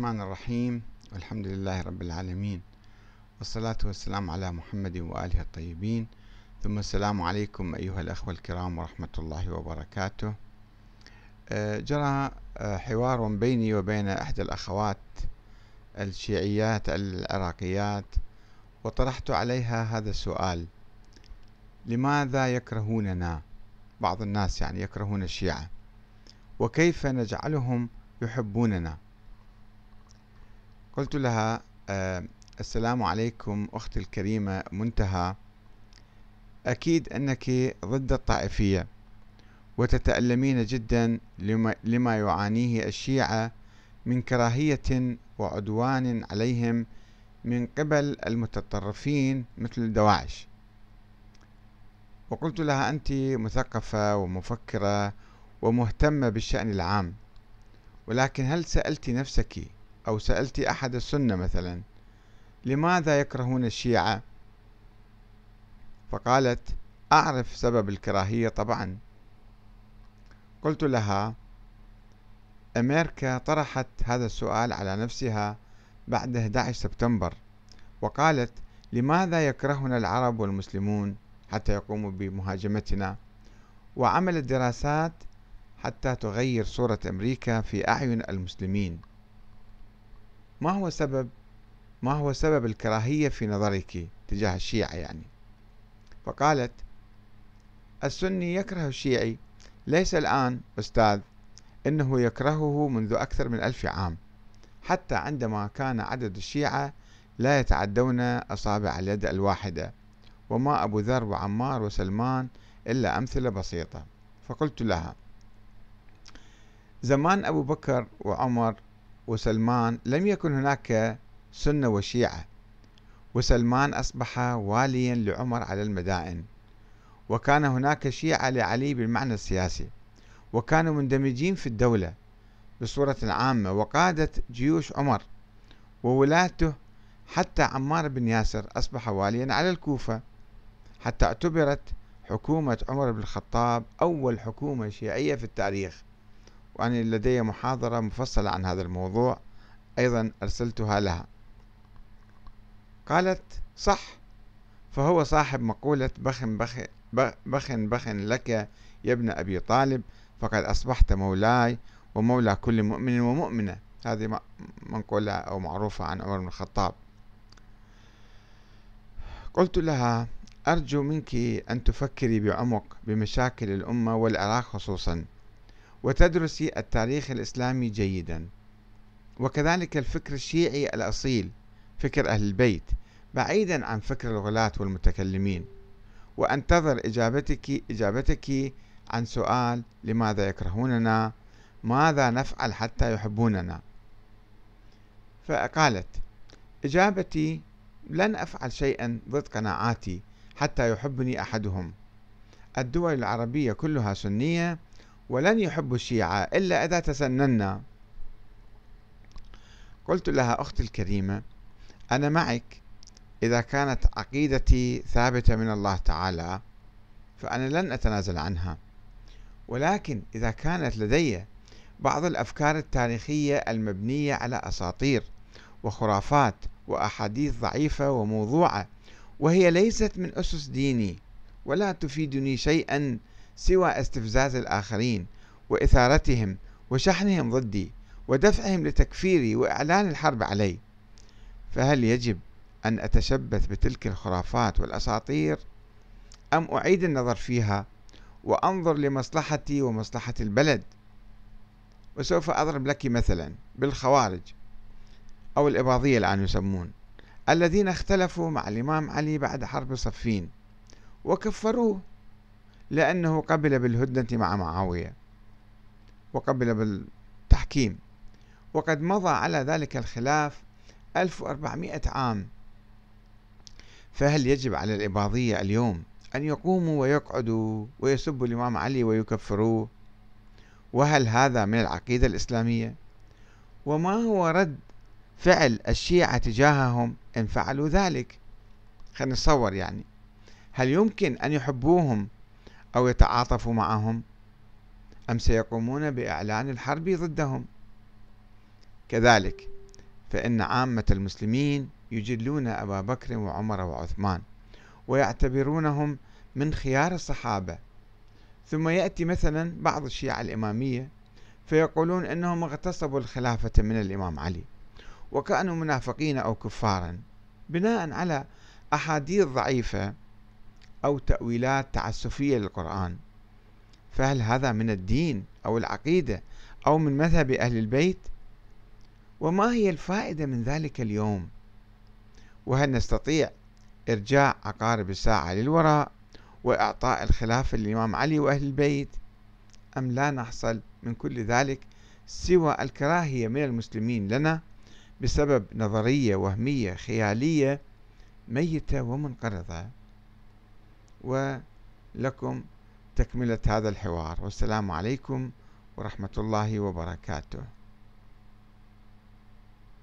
الرحمن الرحيم والحمد لله رب العالمين والصلاة والسلام على محمد وآله الطيبين ثم السلام عليكم أيها الأخوة الكرام ورحمة الله وبركاته آه، جرى آه، حوار بيني وبين إحدى الأخوات الشيعيات العراقيات وطرحت عليها هذا السؤال لماذا يكرهوننا بعض الناس يعني يكرهون الشيعة وكيف نجعلهم يحبوننا قلت لها آه السلام عليكم أختي الكريمة منتهى أكيد أنك ضد الطائفية وتتألمين جدا لما, لما يعانيه الشيعة من كراهية وعدوان عليهم من قبل المتطرفين مثل دواعش وقلت لها أنت مثقفة ومفكرة ومهتمة بالشأن العام ولكن هل سألت نفسك أو سألت أحد السنة مثلا لماذا يكرهون الشيعة فقالت أعرف سبب الكراهية طبعا قلت لها أمريكا طرحت هذا السؤال على نفسها بعد 11 سبتمبر وقالت لماذا يكرهنا العرب والمسلمون حتى يقوموا بمهاجمتنا وعملت دراسات حتى تغير صورة أمريكا في أعين المسلمين ما هو سبب ما هو سبب الكراهية في نظرك تجاه الشيعة يعني فقالت السني يكره الشيعي ليس الآن أستاذ إنه يكرهه منذ أكثر من ألف عام حتى عندما كان عدد الشيعة لا يتعدون أصابع اليد الواحدة وما أبو ذر وعمار وسلمان إلا أمثلة بسيطة فقلت لها زمان أبو بكر وعمر وسلمان لم يكن هناك سنة وشيعة وسلمان أصبح واليا لعمر على المدائن وكان هناك شيعة لعلي بالمعنى السياسي وكانوا مندمجين في الدولة بصورة عامة وقادت جيوش عمر وولاته حتى عمار بن ياسر أصبح واليا على الكوفة حتى اعتبرت حكومة عمر بن الخطاب أول حكومة شيعية في التاريخ وأنا يعني لدي محاضرة مفصلة عن هذا الموضوع أيضا أرسلتها لها قالت صح فهو صاحب مقولة بخن بخن, بخن, بخن لك يا ابن أبي طالب فقد أصبحت مولاي ومولى كل مؤمن ومؤمنة هذه منقولة أو معروفة عن عمر بن الخطاب قلت لها أرجو منك أن تفكري بعمق بمشاكل الأمة والعراق خصوصاً وتدرسي التاريخ الإسلامي جيدا وكذلك الفكر الشيعي الأصيل فكر أهل البيت بعيدا عن فكر الغلاة والمتكلمين وأنتظر إجابتك إجابتك عن سؤال لماذا يكرهوننا ماذا نفعل حتى يحبوننا فقالت إجابتي لن أفعل شيئا ضد قناعاتي حتى يحبني أحدهم الدول العربية كلها سنية ولن يحبوا الشيعة إلا إذا تسننا قلت لها أختي الكريمة أنا معك إذا كانت عقيدتي ثابتة من الله تعالى فأنا لن أتنازل عنها ولكن إذا كانت لدي بعض الأفكار التاريخية المبنية على أساطير وخرافات وأحاديث ضعيفة وموضوعة وهي ليست من أسس ديني ولا تفيدني شيئا سوى استفزاز الآخرين وإثارتهم وشحنهم ضدي ودفعهم لتكفيري وإعلان الحرب علي فهل يجب أن أتشبث بتلك الخرافات والأساطير أم أعيد النظر فيها وأنظر لمصلحتي ومصلحة البلد وسوف أضرب لك مثلا بالخوارج أو الإباضية الآن يسمون الذين اختلفوا مع الإمام علي بعد حرب صفين وكفروه لأنه قبل بالهدنة مع معاوية وقبل بالتحكيم وقد مضى على ذلك الخلاف 1400 عام فهل يجب على الإباضية اليوم أن يقوموا ويقعدوا ويسبوا الإمام علي ويكفروه وهل هذا من العقيدة الإسلامية وما هو رد فعل الشيعة تجاههم إن فعلوا ذلك خلينا نتصور يعني هل يمكن أن يحبوهم أو يتعاطف معهم أم سيقومون بإعلان الحرب ضدهم كذلك فإن عامة المسلمين يجلون أبا بكر وعمر وعثمان ويعتبرونهم من خيار الصحابة ثم يأتي مثلا بعض الشيعة الإمامية فيقولون أنهم اغتصبوا الخلافة من الإمام علي وكانوا منافقين أو كفارا بناء على أحاديث ضعيفة أو تأويلات تعسفية للقرآن فهل هذا من الدين أو العقيدة أو من مذهب أهل البيت؟ وما هي الفائدة من ذلك اليوم؟ وهل نستطيع إرجاع عقارب الساعة للوراء وإعطاء الخلافة للإمام علي وأهل البيت؟ أم لا نحصل من كل ذلك سوى الكراهية من المسلمين لنا بسبب نظرية وهمية خيالية ميتة ومنقرضة؟ ولكم تكملة هذا الحوار والسلام عليكم ورحمة الله وبركاته